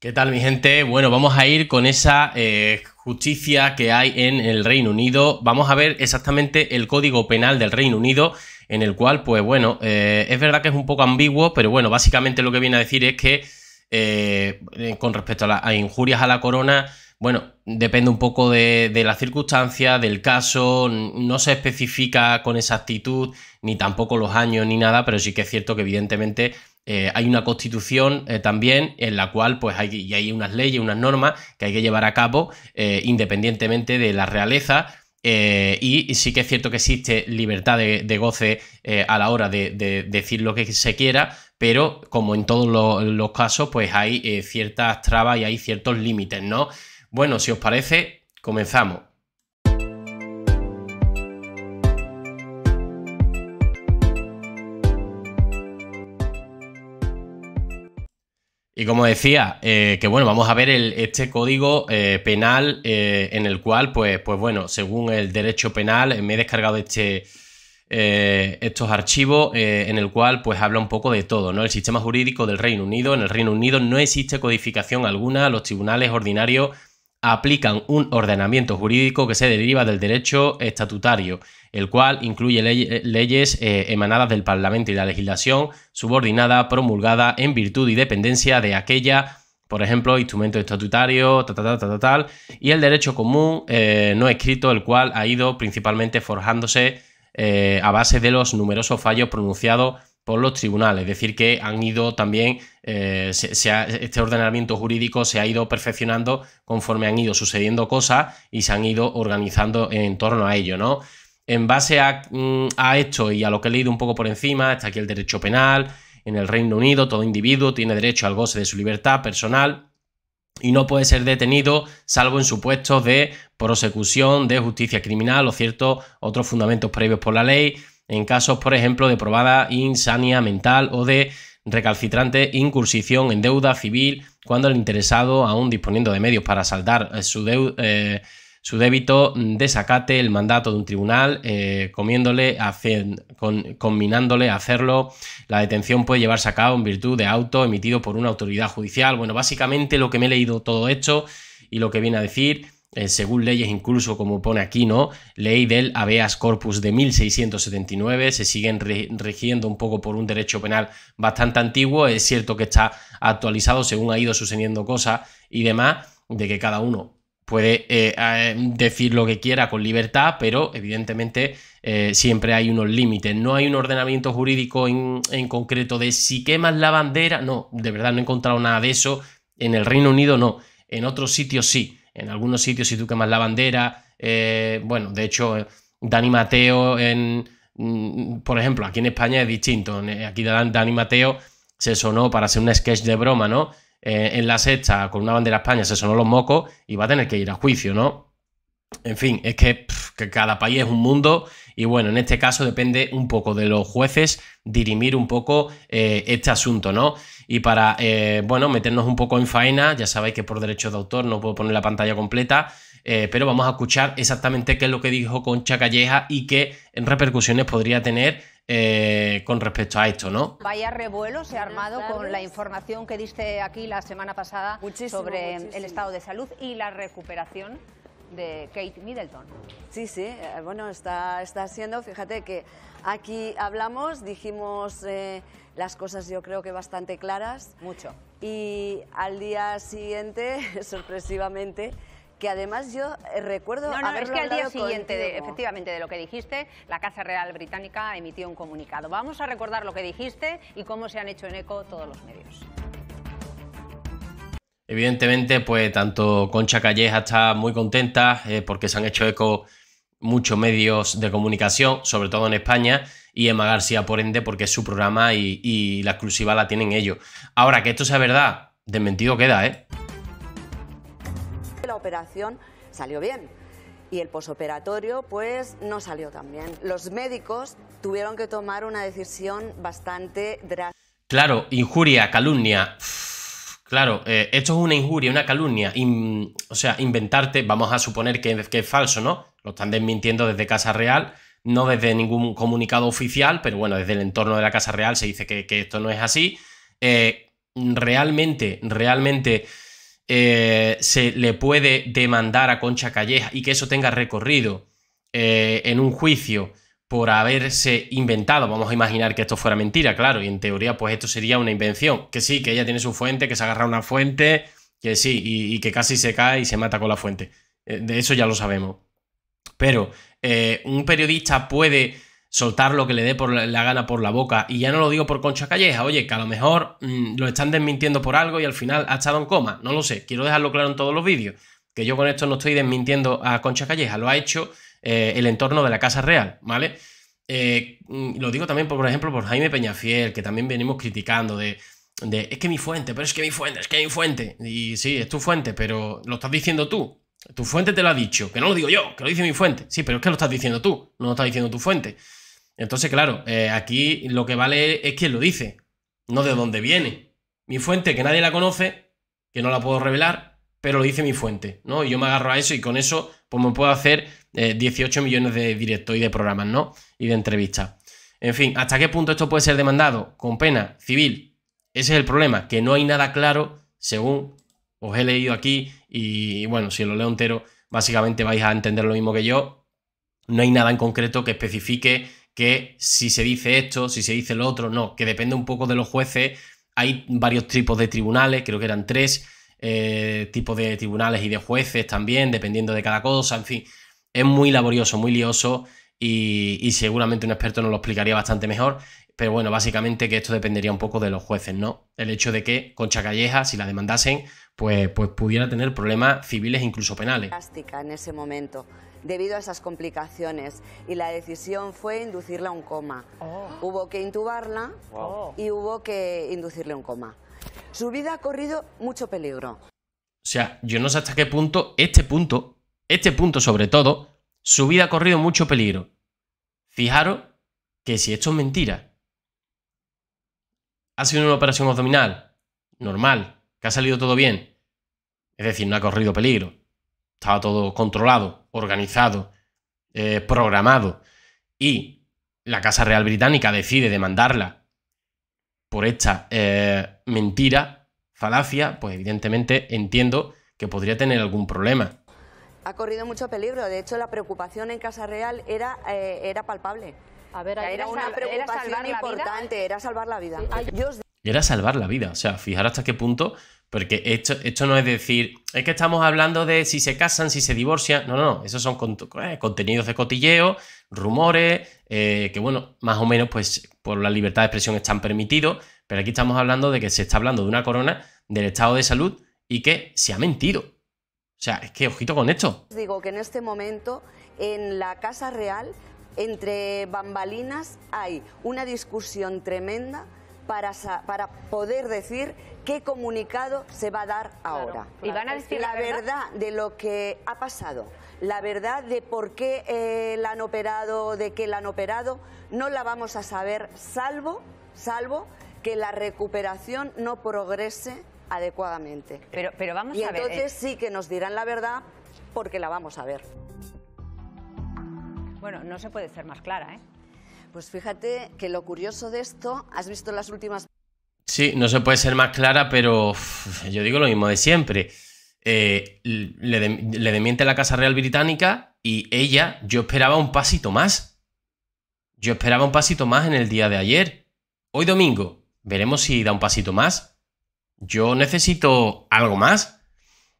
¿Qué tal mi gente? Bueno, vamos a ir con esa eh, justicia que hay en el Reino Unido. Vamos a ver exactamente el código penal del Reino Unido, en el cual, pues bueno, eh, es verdad que es un poco ambiguo, pero bueno, básicamente lo que viene a decir es que eh, con respecto a, injurias a la corona, bueno, depende un poco de, de las circunstancias, del caso, no se especifica con exactitud, ni tampoco los años, ni nada, pero sí que es cierto que evidentemente eh, hay una constitución eh, también en la cual pues hay, unas leyes, unas normas que hay que llevar a cabo eh, independientemente de la realeza. Y, sí que es cierto que existe libertad de, goce a la hora de, decir lo que se quiera, pero como en todos los, los casos, pues hay ciertas trabas y hay ciertos límites, ¿no? Bueno, si os parece, comenzamos. Y como decía, eh, que bueno, vamos a ver este código eh, penal eh, en el cual, pues, pues bueno, según el derecho penal, me he descargado este, estos archivos en el cual pues habla un poco de todo, ¿no? El sistema jurídico del Reino Unido. En el Reino Unido no existe codificación alguna los tribunales ordinarios aplican un ordenamiento jurídico que se deriva del derecho estatutario, el cual incluye eh, leyes eh, emanadas del Parlamento y la legislación subordinada promulgada en virtud y dependencia de aquella, por ejemplo, instrumento estatutario, ta, y el derecho común eh, no escrito, el cual ha ido principalmente forjándose a base de los numerosos fallos pronunciados por los tribunales. Es decir, que han ido también, eh, este ordenamiento jurídico se ha ido perfeccionando conforme han ido sucediendo cosas y se han ido organizando en torno a ello, ¿no? En base mm, a, esto y a lo que he leído un poco por encima, está aquí el derecho penal. En el Reino Unido, todo individuo tiene derecho al goce de su libertad personal y no puede ser detenido salvo en supuestos de prosecución, de justicia criminal o cierto... otros fundamentos previos por la ley en casos, por ejemplo, de probada insania mental o de recalcitrante incursión en deuda civil cuando el interesado, aún disponiendo de medios para saldar eh, su, eh, su débito, mm, desacate el mandato de un tribunal, eh, comiéndole combinándole a hacerlo. La detención puede llevarse a cabo en virtud de auto emitido por una autoridad judicial. Bueno, básicamente lo que me he leído todo esto y lo que viene a decir eh, según leyes incluso como pone aquí, ¿no? Ley del habeas corpus de 1679, se siguen regiendo un poco por un derecho penal bastante antiguo, es cierto que está actualizado según ha ido sucediendo cosas y demás, de que cada uno puede eh, em, decir lo que quiera con libertad, pero evidentemente eh, siempre hay unos límites. No hay un ordenamiento jurídico en, en concreto de si quemas la bandera, no, de verdad no he encontrado nada de eso. En el Reino Unido no, en otros sitios sí en algunos sitios si tú quemas la bandera, eh, bueno, de hecho, eh, Dani Mateo en... Mm, por ejemplo, aquí en España es distinto. Eh, aquí Dani Mateo se sonó para hacer un sketch de broma, ¿no? en la sexta con una bandera España se sonó los mocos y va a tener que ir a juicio, ¿no? En fin, es que, que cada país es un mundo y bueno, en este caso depende un poco de los jueces dirimir un poco eh, este asunto, ¿no? Y para, eh, bueno, meternos un poco en faena, ya sabéis que por derecho de autor no puedo poner la pantalla completa, eh, pero vamos a escuchar exactamente qué es lo que dijo Concha Calleja y qué repercusiones podría tener con respecto a esto, ¿no? Vaya revuelo se ha armado con la información que diste aquí la semana pasada sobre el estado de salud y la recuperación de Kate Middleton. Sí, sí, eh, bueno, está, está siendo, fíjate que aquí hablamos, dijimos eh, las cosas yo creo que bastante claras. Mucho. Y al día siguiente, sorpresivamente, que además yo eh, recuerdo a ver es que al día siguiente, efectivamente, de lo que dijiste, la Casa Real Británica emitió un comunicado. Vamos a recordar lo que dijiste y cómo se han hecho en eco todos los medios. Evidentemente, pues tanto Concha Calleja está muy contenta eh, porque se han hecho eco muchos medios de comunicación, sobre todo en España, y Emma García, por ende, porque es su programa y, la exclusiva la tienen ellos. Ahora, que esto sea verdad, desmentido queda, ¿eh? La operación salió bien y el posoperatorio pues no salió tan bien. Los médicos tuvieron que tomar una decisión bastante drástica. Claro, injuria, calumnia. Claro, eh, esto es una injuria, una calumnia. o sea, inventarte, vamos a suponer que, es falso, ¿no? Lo están desmintiendo desde Casa Real, no desde ningún comunicado oficial, pero bueno, desde el entorno de la Casa Real se dice que, esto no es así. Eh, realmente, realmente eh, se le puede demandar a Concha Calleja y que eso tenga recorrido en un juicio por haberse inventado. Vamos a imaginar que esto fuera mentira, claro, y en teoría pues esto sería una invención. Que sí, que ella tiene su fuente, que se agarra una fuente, que sí, y, que casi se cae y se mata con la fuente. Eh, de eso ya lo sabemos. Pero eh, un periodista puede soltar lo que le dé por la, gana por la boca. Y ya no lo digo por Concha Calleja, oye, que a lo mejor mm, lo están desmintiendo por algo y al final ha estado en coma. No lo sé, quiero dejarlo claro en todos los vídeos, que yo con esto no estoy desmintiendo a Concha Calleja, lo ha hecho eh, el entorno de la Casa Real, ¿vale? Eh, mm, lo digo también, por, ejemplo, por Jaime Peñafiel, que también venimos criticando de, es que mi fuente, pero es que mi fuente, es que mi fuente. Y sí, es tu fuente, pero lo estás diciendo tú. Tu fuente te lo ha dicho, que no lo digo yo, que lo dice mi fuente. Sí, pero es que lo estás diciendo tú, no lo está diciendo tu fuente. Entonces, claro, eh, aquí lo que vale es quién lo dice, no de dónde viene. Mi fuente, que nadie la conoce, que no la puedo revelar, pero lo dice mi fuente, ¿no? Y yo me agarro a eso y con eso, pues me puedo hacer 18 eh, millones de directos y de programas, ¿no? Y de entrevistas. En fin, ¿hasta qué punto esto puede ser demandado? Con pena, civil. Ese es el problema, que no hay nada claro, según os he leído aquí, y bueno, si lo leo entero, básicamente vais a entender lo mismo que yo. No hay nada en concreto que especifique que si se dice esto, si se dice lo otro, no, que depende un poco de los jueces. Hay varios tipos de tribunales, creo que eran tres eh, tipos de tribunales y de jueces también, dependiendo de cada cosa, en fin es muy laborioso, muy lioso y, seguramente un experto nos lo explicaría bastante mejor. Pero bueno, básicamente que esto dependería un poco de los jueces, ¿no? El hecho de que Concha Calleja, si la demandasen, pues, pues pudiera tener problemas civiles e incluso penales. En ese momento, debido a esas complicaciones, y la decisión fue inducirla a un coma. Oh. Hubo que intubarla y hubo que inducirle a un coma. Su vida ha corrido mucho peligro. O sea, yo no sé hasta qué punto este punto este punto sobre todo, su vida ha corrido mucho peligro. Fijaros que si esto es mentira, ha sido una operación abdominal, normal, que ha salido todo bien, es decir, no ha corrido peligro, estaba todo controlado, organizado, eh, programado, y la Casa Real Británica decide demandarla por esta eh, mentira, falacia, pues evidentemente entiendo que podría tener algún problema ha corrido mucho peligro. De hecho, la preocupación en Casa Real era, eh, era palpable. era, una preocupación ¿eh? importante, era salvar la vida. Era salvar la vida, o sea, fijar hasta qué punto, porque esto, esto no es decir, es que estamos hablando de si se casan, si se divorcian, no, no, no, esos son eh, contenidos de cotilleo, rumores, que bueno, más o menos pues por la libertad de expresión están permitidos, pero aquí estamos hablando de que se está hablando de una corona, del estado de salud y que se ha mentido. O sea, es que ojito con esto. Digo que en este momento en la Casa Real, entre bambalinas, hay una discusión tremenda para, para poder decir qué comunicado se va a dar ahora. Y van a decir la, verdad? de lo que ha pasado, la verdad de por qué eh, la han operado, de qué la han operado, no la vamos a saber, salvo, salvo que la recuperación no progrese adecuadamente. Pero, pero vamos a ver. entonces eh. sí que nos dirán la verdad porque la vamos a ver. Bueno, no se puede ser más clara, ¿eh? Pues fíjate que lo curioso de esto, has visto las últimas. Sí, no se puede ser más clara, pero yo digo lo mismo de siempre. Eh, le, de, le la Casa Real Británica y ella, yo esperaba un pasito más. Yo esperaba un pasito más en el día de ayer. Hoy domingo, veremos si da un pasito más. Yo necesito algo más.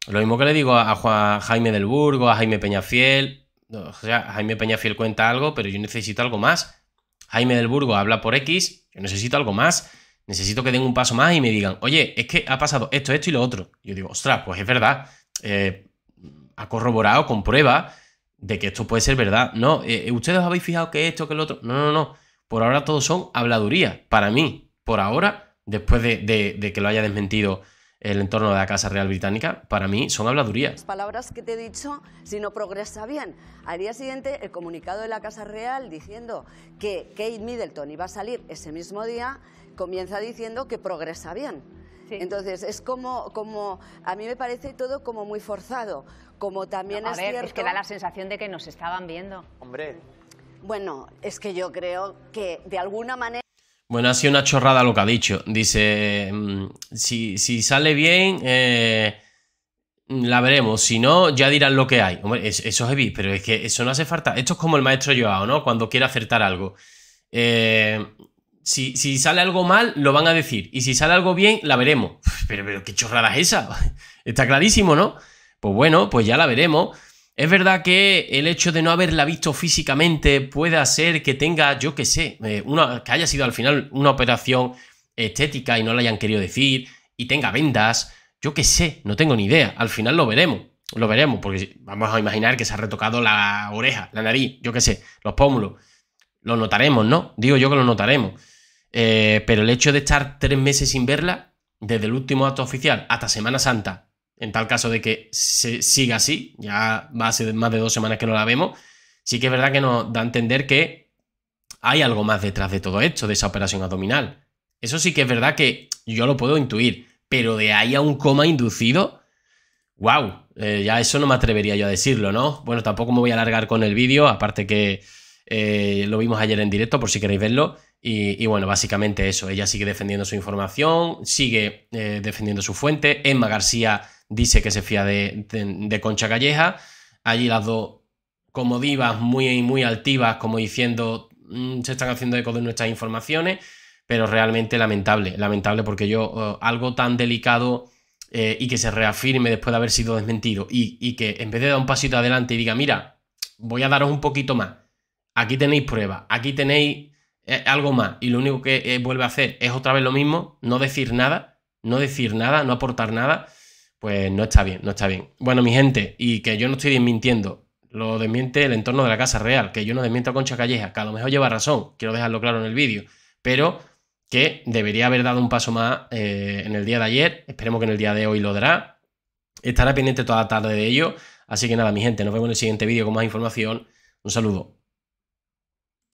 Lo mismo que le digo a, Jaime del Burgo, a Jaime Peñafiel. O sea, Jaime Peñafiel cuenta algo, pero yo necesito algo más. Jaime del Burgo habla por X, yo necesito algo más. Necesito que den un paso más y me digan, oye, es que ha pasado esto, esto y lo otro. Yo digo, ostras, pues es verdad. Eh, ha corroborado con prueba de que esto puede ser verdad. No, eh, eh, ustedes habéis fijado que esto, que lo otro. No, no, no. Por ahora todo son habladuría, Para mí, por ahora, después de, que lo haya desmentido el entorno de la Casa Real Británica, para mí son habladurías. Las palabras que te he dicho, si no progresa bien. Al día siguiente, el comunicado de la Casa Real diciendo que Kate Middleton iba a salir ese mismo día, comienza diciendo que progresa bien. Entonces, es como, como, a mí me parece todo como muy forzado, como también a ver, es que da la sensación de que nos estaban viendo. Hombre. Bueno, es que yo creo que de alguna manera... Bueno, ha sido una chorrada lo que ha dicho. Dice, mm, si, sale bien, eh, la veremos. Si no, ya dirán lo que hay. Hombre, eso, es heavy, pero es que eso no hace falta. Esto es como el maestro Joao, ¿no? Cuando quiere acertar algo. Eh, si, si, sale algo mal, lo van a decir. Y si sale algo bien, la veremos. Pero, pero, ¿qué chorrada es esa? Está clarísimo, ¿no? Pues bueno, pues ya la veremos. Es verdad que el hecho de no haberla visto físicamente puede hacer que tenga, yo qué sé, eh, una, que haya sido al final una operación estética y no la hayan querido decir, y tenga vendas, yo qué sé, no tengo ni idea. Al final lo veremos, lo veremos, porque vamos a imaginar que se ha retocado la oreja, la nariz, yo qué sé, los pómulos. Lo notaremos, ¿no? Digo yo que lo notaremos. Eh, pero el hecho de estar tres meses sin verla, desde el último acto oficial hasta Semana Santa, en tal caso de que se siga así, ya va a ser más de dos semanas que no la vemos, sí que es verdad que nos da a entender que hay algo más detrás de todo esto, de esa operación abdominal. Eso sí que es verdad que yo lo puedo intuir, pero de ahí a un coma inducido, wow, eh, ya eso no me atrevería yo a decirlo, ¿no? Bueno, tampoco me voy a alargar con el vídeo, aparte que eh, lo vimos ayer en directo por si queréis verlo. Y, bueno, básicamente eso, ella sigue defendiendo su información, sigue eh, defendiendo su fuente, Emma García dice que se fía de, Concha Calleja. Allí las dos como divas muy, muy altivas, como diciendo, mm, se están haciendo eco de nuestras informaciones, pero realmente lamentable, lamentable porque yo eh, algo tan delicado eh, y que se reafirme después de haber sido desmentido y, que en vez de dar un pasito adelante y diga, mira, voy a daros un poquito más, aquí tenéis pruebas, aquí tenéis eh, algo más y lo único que vuelve a hacer es otra vez lo mismo, no decir nada, no decir nada, no aportar nada pues no está bien, no está bien. Bueno, mi gente, y que yo no estoy desmintiendo, lo desmiente el entorno de la Casa Real, que yo no desmiento a Concha Calleja, que a lo mejor lleva razón, quiero dejarlo claro en el vídeo, pero que debería haber dado un paso más eh, en el día de ayer, esperemos que en el día de hoy lo dará, estará pendiente toda la tarde de ello, así que nada, mi gente, nos vemos en el siguiente vídeo con más información, un saludo.